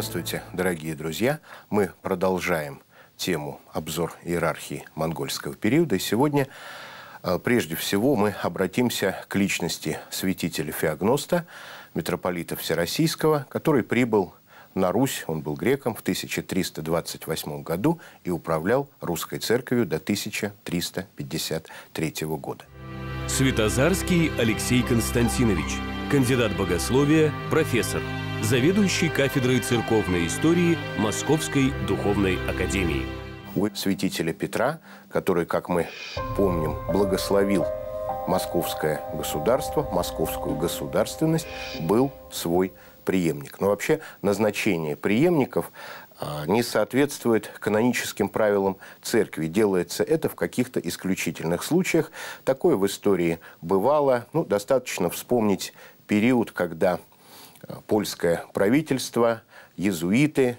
Здравствуйте, дорогие друзья! Мы продолжаем тему «Обзор иерархии монгольского периода». И сегодня, э, прежде всего, мы обратимся к личности святителя Феогноста, митрополита Всероссийского, который прибыл на Русь, он был греком, в 1328 году и управлял русской церковью до 1353 года. Светозарский Алексей Константинович, кандидат богословия, профессор – заведующий кафедрой церковной истории Московской духовной академии. У святителя Петра, который, как мы помним, благословил московское государство, московскую государственность, был свой преемник. Но вообще назначение преемников а, не соответствует каноническим правилам церкви. Делается это в каких-то исключительных случаях. Такое в истории бывало. Ну, достаточно вспомнить период, когда польское правительство, езуиты,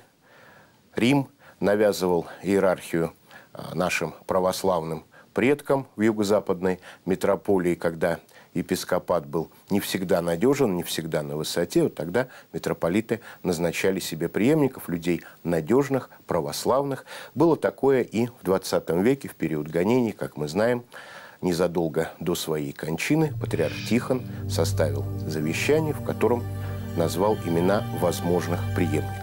Рим навязывал иерархию а, нашим православным предкам в юго-западной метрополии, когда епископат был не всегда надежен, не всегда на высоте, вот тогда митрополиты назначали себе преемников, людей надежных, православных. Было такое и в 20 веке, в период гонений, как мы знаем, незадолго до своей кончины патриарх Тихон составил завещание, в котором назвал имена возможных преемников.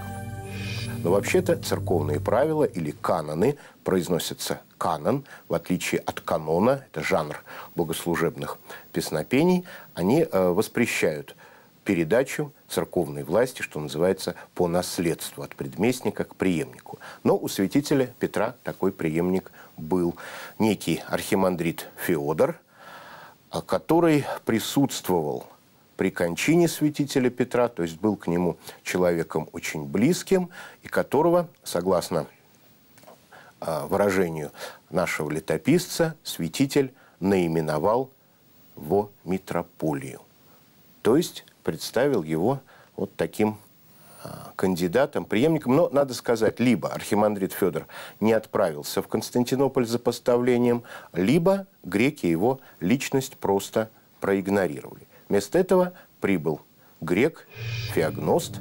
Но вообще-то церковные правила или каноны произносятся канон, в отличие от канона, это жанр богослужебных песнопений, они э, воспрещают передачу церковной власти, что называется, по наследству от предместника к преемнику. Но у святителя Петра такой преемник был некий архимандрит Феодор, э, который присутствовал при кончине святителя Петра, то есть был к нему человеком очень близким, и которого, согласно а, выражению нашего летописца, святитель наименовал во митрополию. То есть представил его вот таким а, кандидатом, преемником. Но, надо сказать, либо архимандрит Федор не отправился в Константинополь за поставлением, либо греки его личность просто проигнорировали. Вместо этого прибыл грек Феогност,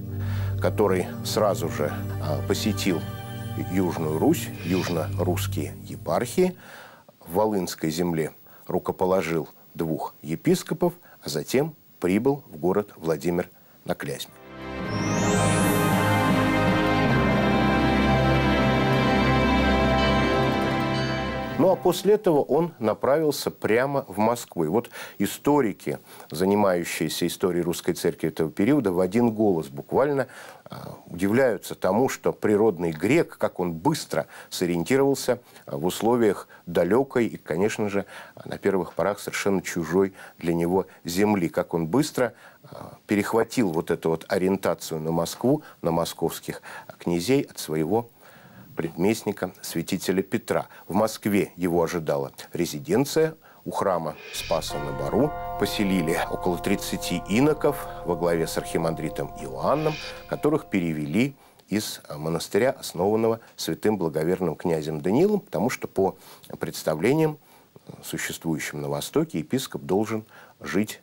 который сразу же а, посетил Южную Русь, южно-русские епархии, в Волынской земле рукоположил двух епископов, а затем прибыл в город Владимир на Клязьме. Ну а после этого он направился прямо в Москву. И вот историки, занимающиеся историей русской церкви этого периода, в один голос буквально а, удивляются тому, что природный грек, как он быстро сориентировался а, в условиях далекой и, конечно же, на первых порах совершенно чужой для него земли, как он быстро а, перехватил вот эту вот ориентацию на Москву, на московских князей от своего предместника святителя Петра. В Москве его ожидала резиденция, у храма Спаса на Бару поселили около 30 иноков во главе с архимандритом Иоанном, которых перевели из монастыря, основанного святым благоверным князем Даниилом потому что по представлениям, существующим на Востоке, епископ должен жить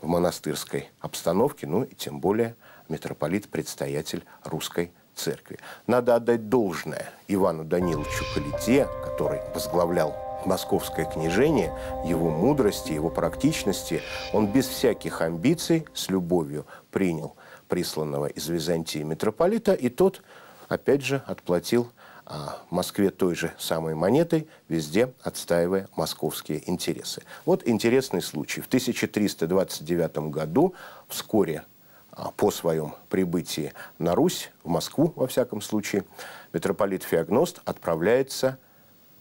в монастырской обстановке, ну и тем более митрополит-предстоятель русской церкви. Надо отдать должное Ивану Даниловичу Калите, который возглавлял московское княжение, его мудрости, его практичности. Он без всяких амбиций с любовью принял присланного из Византии митрополита, и тот, опять же, отплатил а, Москве той же самой монетой, везде отстаивая московские интересы. Вот интересный случай. В 1329 году, вскоре а, по своем прибытии на Русь, в Москву, во всяком случае, митрополит Феогност отправляется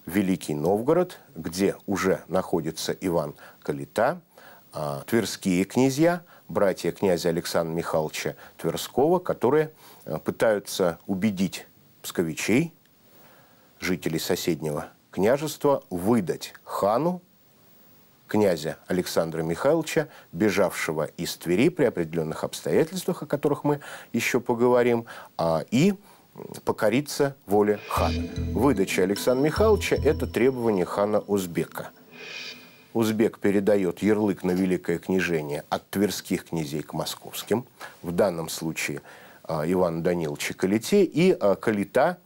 в Великий Новгород, где уже находится Иван Калита, а, тверские князья, братья князя Александра Михайловича Тверского, которые а, пытаются убедить псковичей, жителей соседнего княжества, выдать хану князя Александра Михайловича, бежавшего из Твери при определенных обстоятельствах, о которых мы еще поговорим, а, и покориться воле хана. Выдача Александра Михайловича – это требование хана Узбека. Узбек передает ярлык на Великое княжение от тверских князей к московским, в данном случае а, Ивану Даниловичу Калите, и а, Калита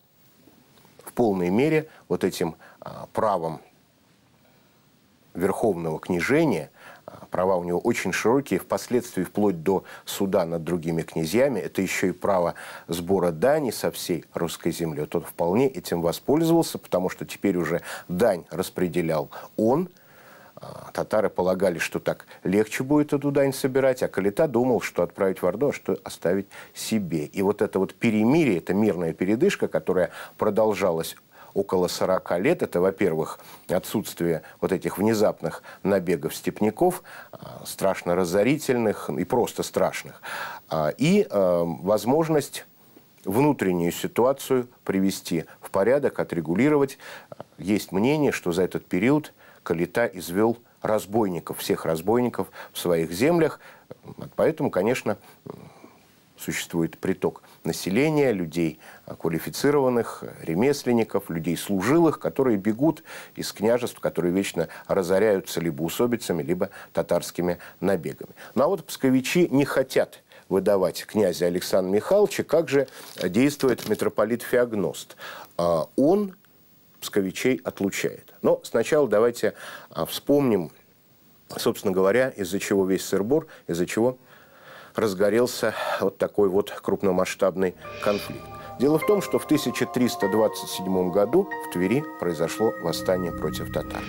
в полной мере вот этим правом верховного княжения, а, права у него очень широкие, впоследствии вплоть до суда над другими князьями, это еще и право сбора дани со всей русской земли. Вот он вполне этим воспользовался, потому что теперь уже дань распределял он, а, Татары полагали, что так легче будет эту дань собирать, а Калита думал, что отправить в Орду, а что оставить себе. И вот это вот перемирие, это мирная передышка, которая продолжалась около 40 лет. Это, во-первых, отсутствие вот этих внезапных набегов степняков, а, страшно разорительных и просто страшных. А, и а, возможность внутреннюю ситуацию привести в порядок, отрегулировать. Есть мнение, что за этот период Калита извел разбойников, всех разбойников в своих землях. Поэтому, конечно, существует приток населения, людей квалифицированных, ремесленников, людей служилых, которые бегут из княжеств, которые вечно разоряются либо усобицами, либо татарскими набегами. Ну а вот псковичи не хотят выдавать князя Александра Михайловича, как же действует митрополит Феогност. А, он псковичей отлучает. Но сначала давайте а, вспомним, собственно говоря, из-за чего весь сырбор, из-за чего разгорелся вот такой вот крупномасштабный конфликт. Дело в том, что в 1327 году в Твери произошло восстание против татар.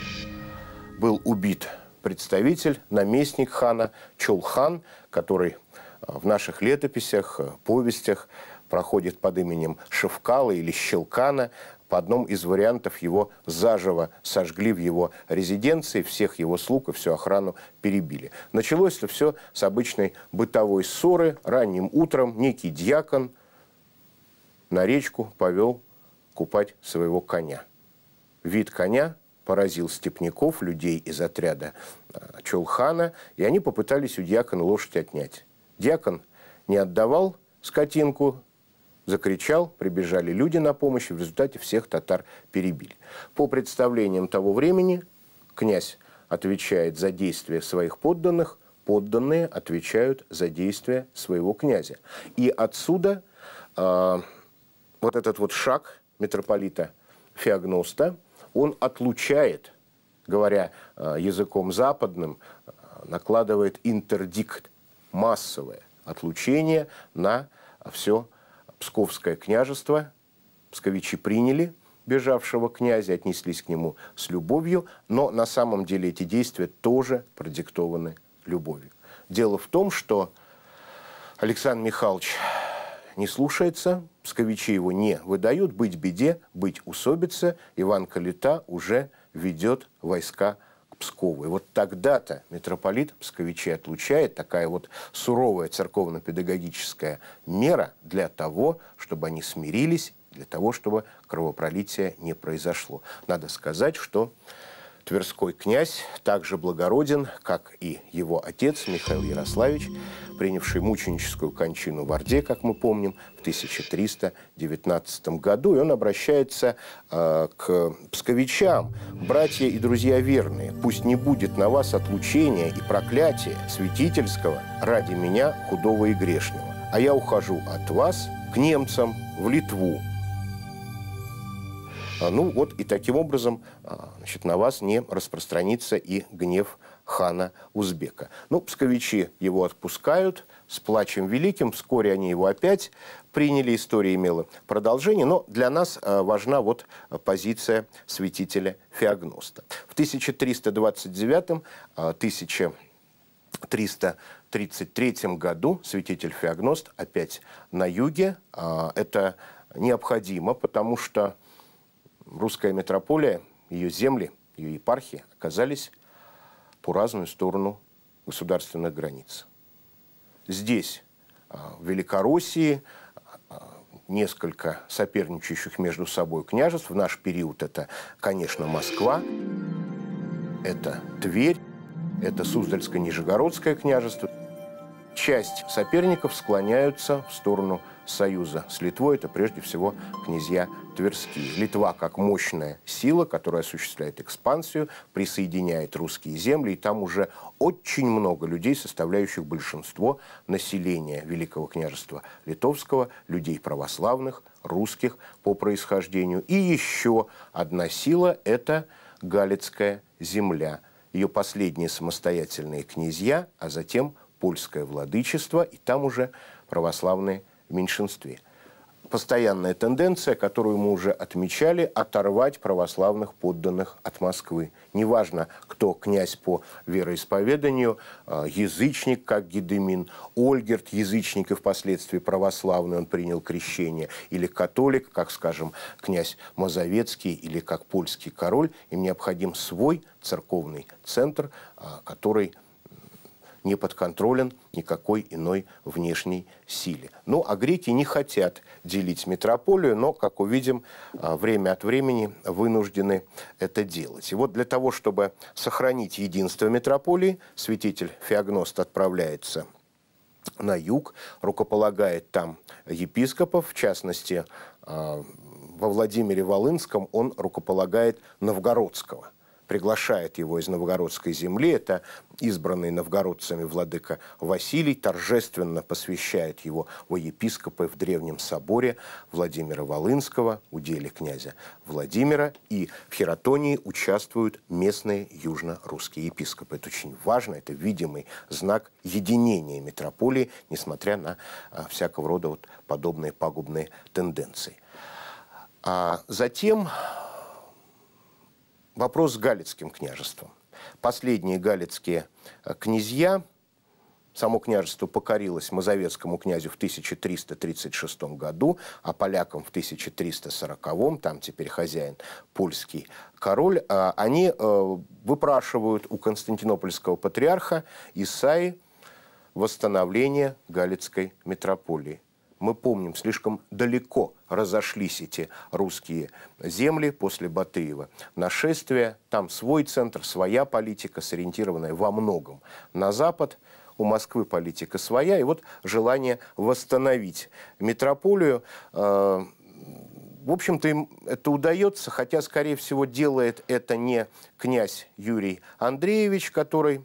Был убит представитель, наместник хана Чулхан, который э, в наших летописях, э, повестях проходит под именем Шевкала или Щелкана по одному из вариантов его заживо сожгли в его резиденции, всех его слуг и всю охрану перебили. Началось это все с обычной бытовой ссоры. Ранним утром некий дьякон на речку повел купать своего коня. Вид коня поразил степняков, людей из отряда э, Чулхана, и они попытались у дьякона лошадь отнять. Дьякон не отдавал скотинку Закричал, прибежали люди на помощь, и в результате всех татар перебили. По представлениям того времени, князь отвечает за действия своих подданных, подданные отвечают за действия своего князя. И отсюда э, вот этот вот шаг митрополита Феогноста, он отлучает, говоря э, языком западным, э, накладывает интердикт, массовое отлучение на все Псковское княжество, псковичи приняли бежавшего князя, отнеслись к нему с любовью, но на самом деле эти действия тоже продиктованы любовью. Дело в том, что Александр Михайлович не слушается, псковичи его не выдают, быть беде, быть усобице, Иван Калита уже ведет войска Пскову. И вот тогда-то митрополит Псковичей отлучает такая вот суровая церковно-педагогическая мера для того, чтобы они смирились, для того, чтобы кровопролитие не произошло. Надо сказать, что Тверской князь также благороден, как и его отец Михаил Ярославич, принявший мученическую кончину в Орде, как мы помним, в 1319 году. И он обращается э, к псковичам. «Братья и друзья верные, пусть не будет на вас отлучения и проклятия святительского ради меня, худого и грешного. А я ухожу от вас к немцам в Литву, а, ну вот и таким образом а, значит, на вас не распространится и гнев хана Узбека. Ну, псковичи его отпускают с плачем великим, вскоре они его опять приняли, история имела продолжение, но для нас а, важна вот позиция святителя Феогноста. В 1329-1333 году святитель Феогност опять на юге, это необходимо, потому что русская метрополия, ее земли, ее епархии оказались по разную сторону государственных границ. Здесь, а, в Великороссии, а, несколько соперничающих между собой княжеств. В наш период это, конечно, Москва, это Тверь, это Суздальско-Нижегородское княжество – часть соперников склоняются в сторону Союза с Литвой. Это прежде всего князья Тверские. Литва как мощная сила, которая осуществляет экспансию, присоединяет русские земли, и там уже очень много людей, составляющих большинство населения Великого княжества Литовского, людей православных, русских по происхождению. И еще одна сила – это Галицкая земля. Ее последние самостоятельные князья, а затем – польское владычество, и там уже православные в меньшинстве. Постоянная тенденция, которую мы уже отмечали, оторвать православных подданных от Москвы. Неважно, кто князь по вероисповеданию, а, язычник, как Гедемин, Ольгерт, язычник и впоследствии православный, он принял крещение, или католик, как, скажем, князь Мазовецкий, или как польский король, им необходим свой церковный центр, а, который не подконтролен никакой иной внешней силе. Ну, а греки не хотят делить метрополию, но, как увидим, а, время от времени вынуждены это делать. И вот для того, чтобы сохранить единство метрополии, святитель Феогност отправляется на юг, рукополагает там епископов, в частности, а, во Владимире Волынском он рукополагает Новгородского – приглашает его из новгородской земли. Это избранный новгородцами владыка Василий торжественно посвящает его во епископы в Древнем соборе Владимира Волынского, уделе князя Владимира, и в Хератонии участвуют местные южно-русские епископы. Это очень важно, это видимый знак единения митрополии, несмотря на а, всякого рода вот подобные пагубные тенденции. А затем вопрос с Галицким княжеством. Последние галицкие э, князья, само княжество покорилось мазовецкому князю в 1336 году, а полякам в 1340, там теперь хозяин польский король, э, они э, выпрашивают у константинопольского патриарха Исаи восстановление Галицкой метрополии мы помним, слишком далеко разошлись эти русские земли после Батыева. Нашествие, там свой центр, своя политика, сориентированная во многом на Запад, у Москвы политика своя, и вот желание восстановить метрополию. Э, в общем-то, им это удается, хотя, скорее всего, делает это не князь Юрий Андреевич, который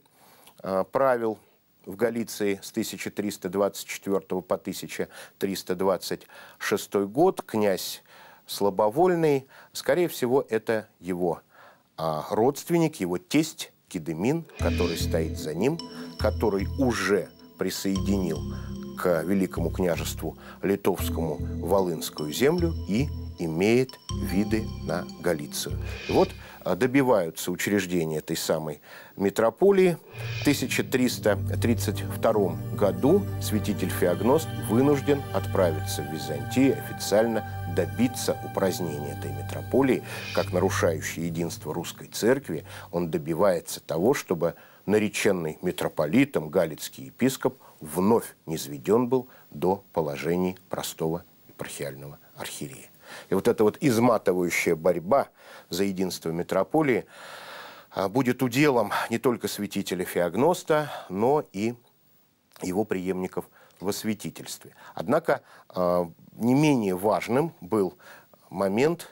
э, правил в Галиции с 1324 по 1326 год, князь Слабовольный, скорее всего, это его а родственник, его тесть Кедемин, который стоит за ним, который уже присоединил к Великому княжеству Литовскому Волынскую землю и имеет виды на Галицию. И вот Э, добиваются учреждения этой самой метрополии. В 1332 году святитель Феогност вынужден отправиться в Византию официально добиться упразднения этой метрополии, как нарушающий единство русской церкви, он добивается того, чтобы нареченный митрополитом галицкий епископ вновь низведен был до положений простого епархиального архиерея. И вот эта вот изматывающая борьба – за единство метрополии, а, будет уделом не только святителя Феогноста, но и его преемников во святительстве. Однако а, не менее важным был момент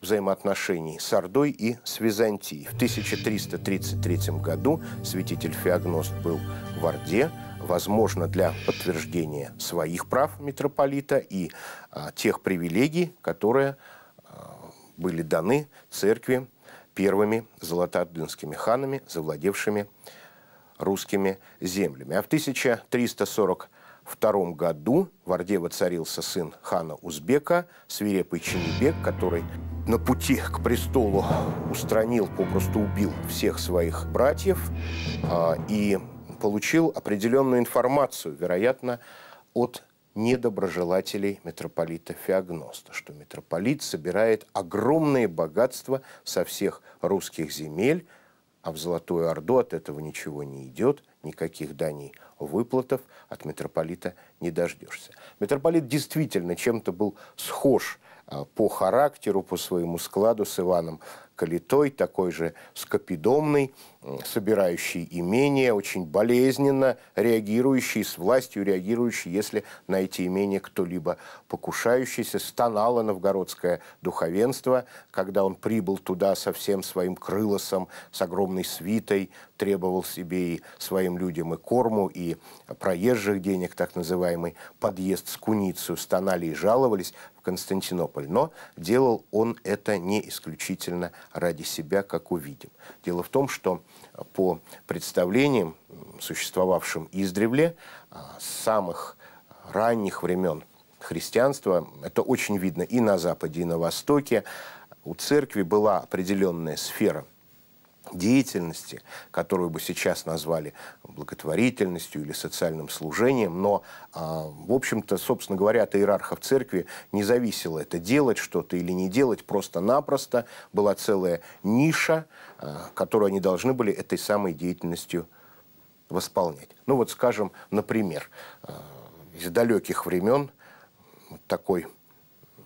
взаимоотношений с Ордой и с Византией. В 1333 году святитель Феогност был в Орде, возможно, для подтверждения своих прав митрополита и а, тех привилегий, которые были даны церкви первыми золотоордынскими ханами, завладевшими русскими землями. А в 1342 году в Орде воцарился сын хана Узбека, свирепый Чинибек, который на пути к престолу устранил, попросту убил всех своих братьев а, и получил определенную информацию, вероятно, от недоброжелателей митрополита Феогноста, что митрополит собирает огромные богатства со всех русских земель, а в Золотую Орду от этого ничего не идет, никаких даний выплатов от митрополита не дождешься. Митрополит действительно чем-то был схож а, по характеру, по своему складу с Иваном калитой, такой же скопидомный, собирающий имение, очень болезненно реагирующий, с властью реагирующий, если на эти имения кто-либо покушающийся. Стонало новгородское духовенство, когда он прибыл туда со всем своим крылосом, с огромной свитой, требовал себе и своим людям и корму, и проезжих денег, так называемый подъезд с куницу, стонали и жаловались в Константинополь. Но делал он это не исключительно ради себя, как увидим. Дело в том, что по представлениям, существовавшим издревле, а, с самых ранних времен христианства, это очень видно и на Западе, и на Востоке, у церкви была определенная сфера – деятельности, которую бы сейчас назвали благотворительностью или социальным служением, но, а, в общем-то, собственно говоря, от иерархов церкви не зависело это делать что-то или не делать, просто-напросто была целая ниша, а, которую они должны были этой самой деятельностью восполнять. Ну вот, скажем, например, а, из далеких времен такой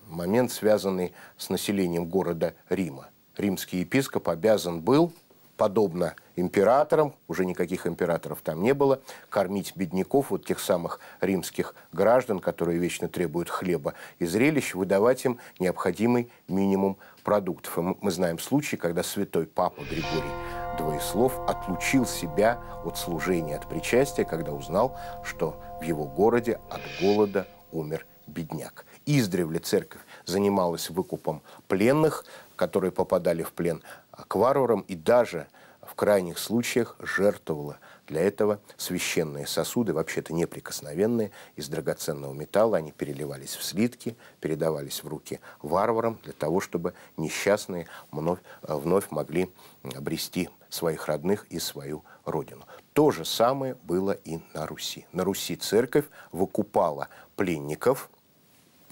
момент, связанный с населением города Рима. Римский епископ обязан был подобно императорам, уже никаких императоров там не было, кормить бедняков, вот тех самых римских граждан, которые вечно требуют хлеба и зрелищ, выдавать им необходимый минимум продуктов. И мы знаем случаи, когда святой папа Григорий Двоеслов отлучил себя от служения, от причастия, когда узнал, что в его городе от голода умер бедняк. Издревле церковь занималась выкупом пленных, которые попадали в плен акварором и даже в крайних случаях жертвовала для этого священные сосуды, вообще-то неприкосновенные, из драгоценного металла. Они переливались в слитки, передавались в руки варварам для того, чтобы несчастные вновь, вновь могли обрести своих родных и свою родину. То же самое было и на Руси. На Руси церковь выкупала пленников –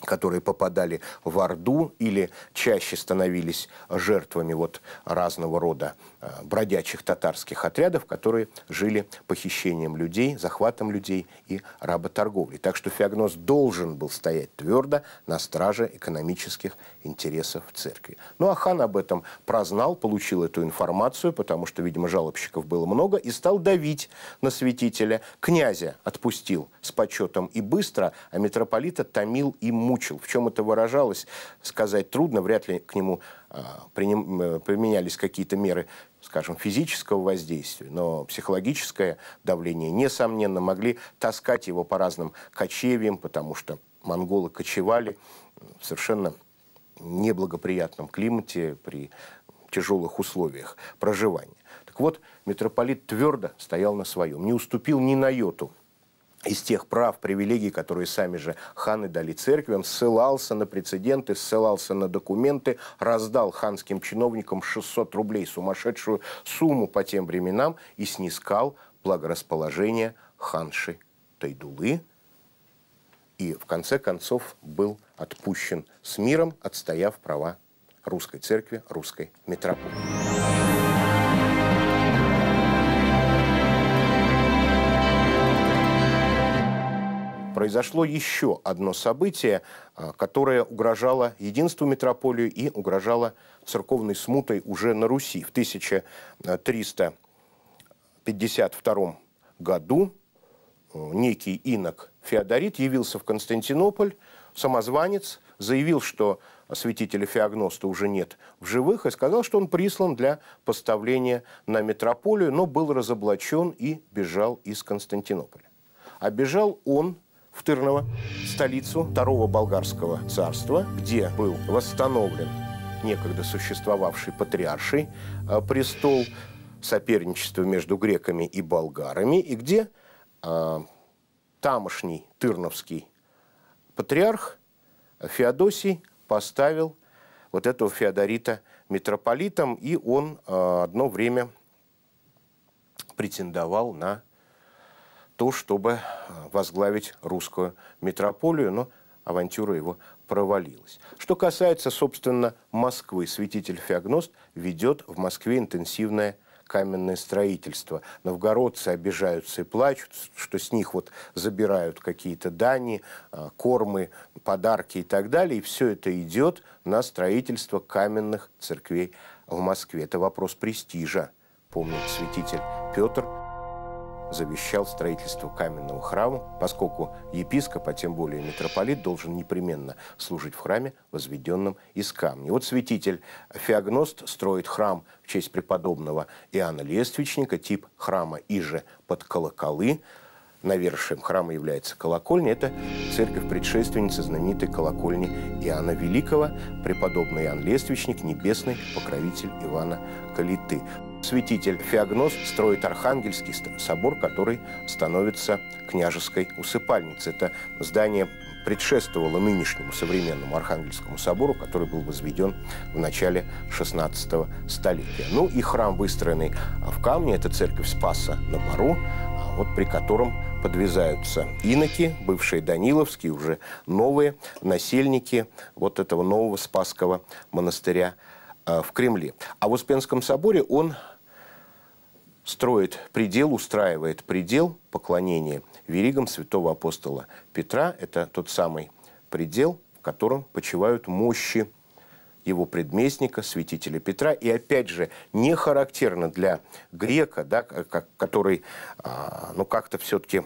которые попадали в Орду или чаще становились жертвами вот разного рода э, бродячих татарских отрядов, которые жили похищением людей, захватом людей и работорговлей. Так что Феогноз должен был стоять твердо на страже экономических интересов церкви. Ну а хан об этом прознал, получил эту информацию, потому что, видимо, жалобщиков было много, и стал давить на святителя. Князя отпустил с почетом и быстро, а митрополита томил и мучил. В чем это выражалось, сказать трудно, вряд ли к нему а, э, применялись какие-то меры, скажем, физического воздействия, но психологическое давление, несомненно, могли таскать его по разным кочевьям, потому что монголы кочевали в совершенно неблагоприятном климате при тяжелых условиях проживания. Так вот, митрополит твердо стоял на своем, не уступил ни на йоту из тех прав, привилегий, которые сами же ханы дали церкви, он ссылался на прецеденты, ссылался на документы, раздал ханским чиновникам 600 рублей, сумасшедшую сумму по тем временам, и снискал благорасположение ханши Тайдулы, и в конце концов был отпущен с миром, отстояв права русской церкви, русской метрополии. произошло еще одно событие, а, которое угрожало единству метрополию и угрожало церковной смутой уже на Руси. В 1352 году э, некий инок Феодорит явился в Константинополь, самозванец, заявил, что святителя Феогноста уже нет в живых, и сказал, что он прислан для поставления на метрополию, но был разоблачен и бежал из Константинополя. А бежал он в Тырново, столицу Второго Болгарского царства, где был восстановлен некогда существовавший патриарший а, престол, соперничество между греками и болгарами, и где э, тамошний тырновский патриарх Феодосий поставил вот этого Феодорита митрополитом, и он э, одно время претендовал на то, чтобы э, возглавить русскую метрополию, но авантюра его провалилась. Что касается, собственно, Москвы, святитель Феогност ведет в Москве интенсивное каменное строительство. Новгородцы обижаются и плачут, что с них вот забирают какие-то дани, э, кормы, подарки и так далее. И все это идет на строительство каменных церквей в Москве. Это вопрос престижа, помнит святитель Петр завещал строительство каменного храма, поскольку епископ, а тем более митрополит, должен непременно служить в храме, возведенном из камня. Вот святитель Феогност строит храм в честь преподобного Иоанна Лествичника, тип храма иже под колоколы. Навершием храма является колокольня. Это церковь предшественницы знаменитой колокольни Иоанна Великого, преподобный Иоанн Лествичник, небесный покровитель Ивана Калиты. Святитель Феогноз строит Архангельский собор, который становится княжеской усыпальницей. Это здание предшествовало нынешнему современному Архангельскому собору, который был возведен в начале XVI столетия. Ну и храм, выстроенный в камне, это церковь Спаса на Бару, а вот при котором подвязаются иноки, бывшие Даниловские, уже новые насельники вот этого нового Спасского монастыря Э, в Кремле. А в Успенском соборе он строит предел, устраивает предел поклонения веригам святого апостола Петра. Это тот самый предел, в котором почивают мощи его предместника, святителя Петра. И опять же, не характерно для грека, да, который а, ну, как-то все-таки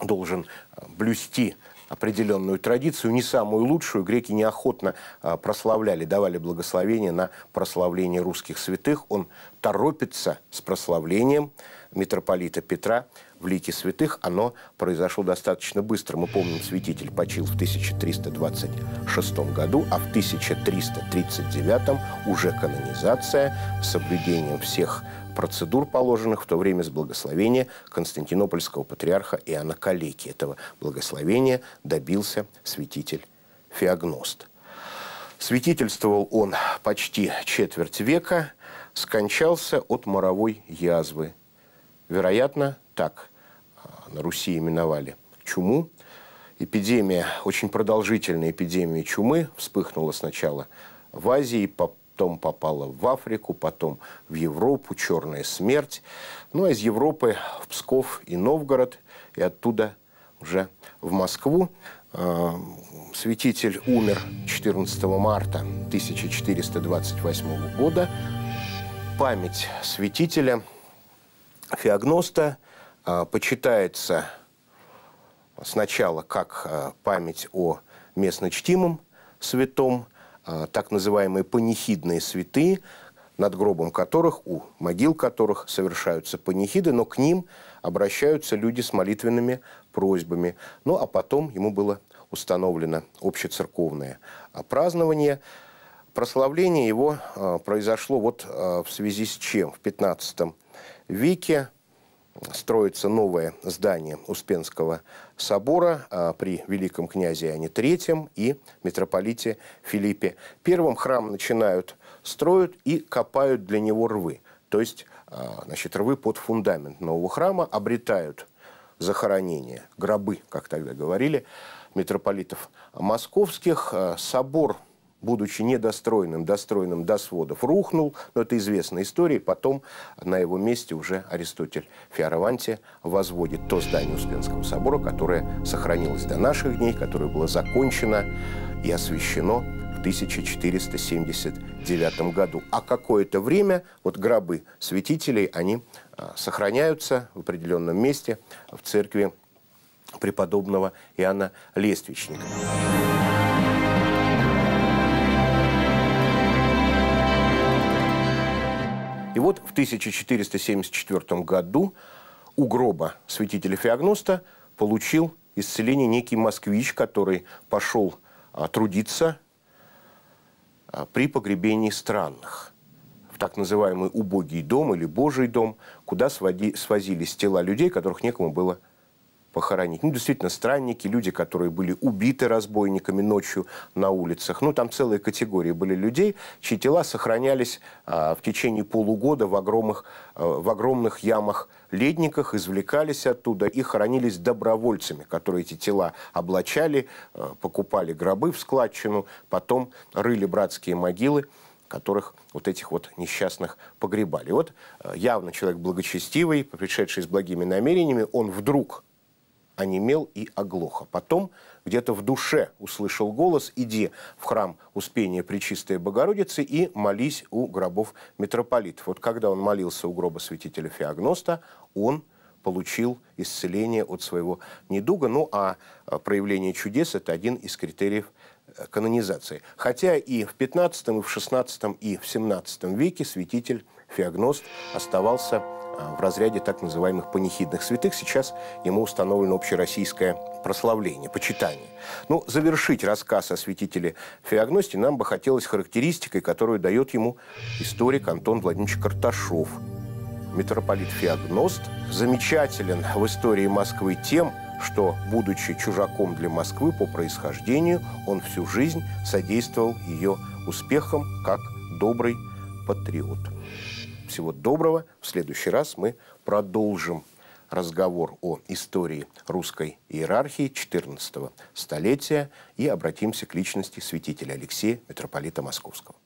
должен а, блюсти определенную традицию, не самую лучшую. Греки неохотно а, прославляли, давали благословение на прославление русских святых. Он торопится с прославлением митрополита Петра в лике святых. Оно произошло достаточно быстро. Мы помним, святитель почил в 1326 году, а в 1339 уже канонизация с соблюдением всех процедур, положенных в то время с благословения константинопольского патриарха Иоанна Калеки. Этого благословения добился святитель Феогност. Святительствовал он почти четверть века, скончался от моровой язвы. Вероятно, так а, на Руси именовали чуму. Эпидемия, очень продолжительная эпидемия чумы, вспыхнула сначала в Азии, по потом попала в Африку, потом в Европу, черная смерть. Ну а из Европы в Псков и Новгород, и оттуда уже в Москву. А, святитель умер 14 марта 1428 года. Память святителя Феогноста а, почитается сначала как а, память о местночтимом святом – Э, так называемые панихидные святые над гробом которых, у могил которых совершаются панихиды, но к ним обращаются люди с молитвенными просьбами. Ну а потом ему было установлено общецерковное э, празднование. Прославление его э, произошло вот в связи с чем? В 15 веке строится новое здание Успенского собора а, при великом князе Иоанне III и митрополите Филиппе I. Храм начинают строят и копают для него рвы. То есть а, значит, рвы под фундамент нового храма обретают захоронения, гробы, как тогда говорили, митрополитов московских. А, собор будучи недостроенным, достроенным до сводов, рухнул. Но это известная история. Потом на его месте уже Аристотель Фиараванти возводит то здание Успенского собора, которое сохранилось до наших дней, которое было закончено и освящено в 1479 году. А какое-то время вот гробы святителей, они а, сохраняются в определенном месте в церкви преподобного Иоанна Лествичника. И вот в 1474 году у гроба святителя Феогноста получил исцеление некий москвич, который пошел а, трудиться а, при погребении странных в так называемый убогий дом или божий дом, куда своди, свозились тела людей, которых некому было похоронить. Ну, действительно, странники, люди, которые были убиты разбойниками ночью на улицах. Ну, там целые категории были людей, чьи тела сохранялись а, в течение полугода в огромных, а, в огромных ямах ледниках, извлекались оттуда и хоронились добровольцами, которые эти тела облачали, а, покупали гробы в складчину, потом рыли братские могилы которых вот этих вот несчастных погребали. Вот а, явно человек благочестивый, пришедший с благими намерениями, он вдруг онемел и оглох. А потом где-то в душе услышал голос «Иди в храм Успения Пречистой Богородицы и молись у гробов митрополитов». Вот когда он молился у гроба святителя Феогноста, он получил исцеление от своего недуга. Ну а, а проявление чудес – это один из критериев э, канонизации. Хотя и в 15, и в 16, и в 17 веке святитель Феогност оставался Э, в разряде так называемых панихидных святых. Сейчас ему установлено общероссийское прославление, почитание. Ну, завершить рассказ о святителе Феогности нам бы хотелось характеристикой, которую дает ему историк Антон Владимирович Карташов. Митрополит Феогност замечателен в истории Москвы тем, что, будучи чужаком для Москвы по происхождению, он всю жизнь содействовал ее успехам как добрый патриот. Всего доброго. В следующий раз мы продолжим разговор о истории русской иерархии XIV столетия и обратимся к личности святителя Алексея, митрополита Московского.